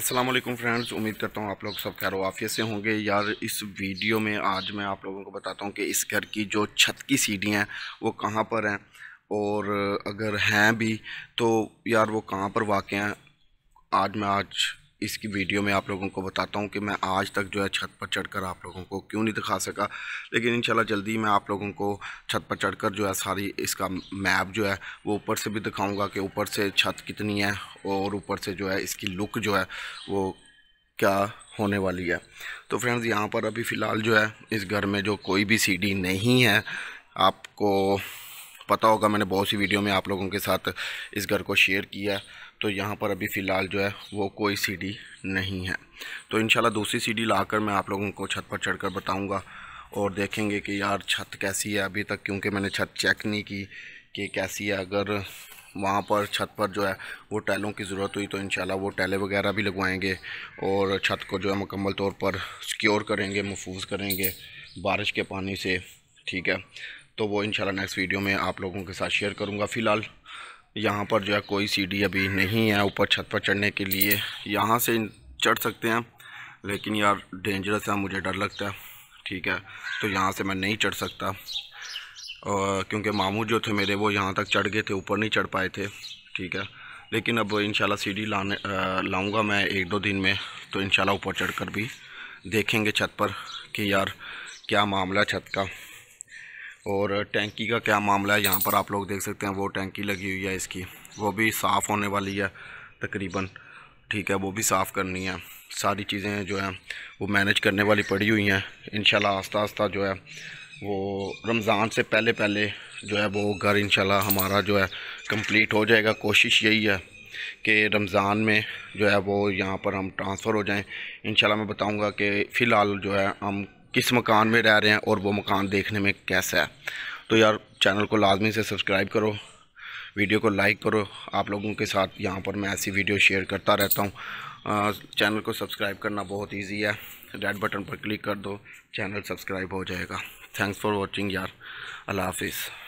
अस्सलाम वालेकुम फ्रेंड्स उम्मीद करता हूँ आप लोग सब खैर वाफिय से होंगे यार इस वीडियो में आज मैं आप लोगों को बताता हूँ कि इस घर की जो छत की सीढ़ियाँ हैं वो कहाँ पर हैं और अगर हैं भी तो यार वो कहाँ पर वाक़ हैं आज मैं आज इसकी वीडियो में आप लोगों को बताता हूँ कि मैं आज तक जो है छत पर चढ़कर आप लोगों को क्यों नहीं दिखा सका लेकिन इंशाल्लाह जल्दी मैं आप लोगों को छत पर चढ़कर जो है सारी इसका मैप जो है वो ऊपर से भी दिखाऊँगा कि ऊपर से छत कितनी है और ऊपर से जो है इसकी लुक जो है वो क्या होने वाली है तो फ्रेंड्स यहाँ पर अभी फ़िलहाल जो है इस घर में जो कोई भी सी नहीं है आपको पता होगा मैंने बहुत सी वीडियो में आप लोगों के साथ इस घर को शेयर किया तो यहाँ पर अभी फ़िलहाल जो है वो कोई सीढ़ी नहीं है तो इन दूसरी सीढ़ी ला कर मैं आप लोगों को छत पर चढ़ कर बताऊँगा और देखेंगे कि यार छत कैसी है अभी तक क्योंकि मैंने छत चेक नहीं की कि कैसी है अगर वहाँ पर छत पर जो है वो टैलों की ज़रूरत हुई तो इन वो टैले वगैरह भी लगवाएंगे और छत को जो है मुकम्मल तौर पर सिक्योर करेंगे महफूज करेंगे बारिश के पानी से ठीक है तो वो इंशाल्लाह नेक्स्ट वीडियो में आप लोगों के साथ शेयर करूँगा फ़िलहाल यहाँ पर जो है कोई सी अभी नहीं है ऊपर छत पर चढ़ने के लिए यहाँ से चढ़ सकते हैं लेकिन यार डेंजरस है मुझे डर लगता है ठीक है तो यहाँ से मैं नहीं चढ़ सकता क्योंकि मामू जो थे मेरे वो यहाँ तक चढ़ गए थे ऊपर नहीं चढ़ पाए थे ठीक है लेकिन अब इन सीढ़ी लाने लाऊंगा मैं एक दो दिन में तो इन ऊपर चढ़ कर भी देखेंगे छत पर कि यार क्या मामला छत का और टैंकी का क्या मामला है यहाँ पर आप लोग देख सकते हैं वो टैंकी लगी हुई है इसकी वो भी साफ़ होने वाली है तकरीबन ठीक है वो भी साफ़ करनी है सारी चीज़ें जो है वो मैनेज करने वाली पड़ी हुई हैं इन आस्ता आस्ता जो है वो रमज़ान से पहले पहले जो है वो घर इन हमारा जो है कंप्लीट हो जाएगा कोशिश यही है कि रमज़ान में जो है वो यहाँ पर हम ट्रांसफ़र हो जाएं इन मैं बताऊँगा कि फ़िलहाल जो है हम किस मकान में रह रहे हैं और वो मकान देखने में कैसा है तो यार चैनल को लाजमी से सब्सक्राइब करो वीडियो को लाइक करो आप लोगों के साथ यहाँ पर मैं ऐसी वीडियो शेयर करता रहता हूँ चैनल को सब्सक्राइब करना बहुत ईजी है रेड बटन पर क्लिक कर दो चैनल सब्सक्राइब हो जाएगा थैंक्स फॉर वॉचिंग यार अल्लाह हाफिज़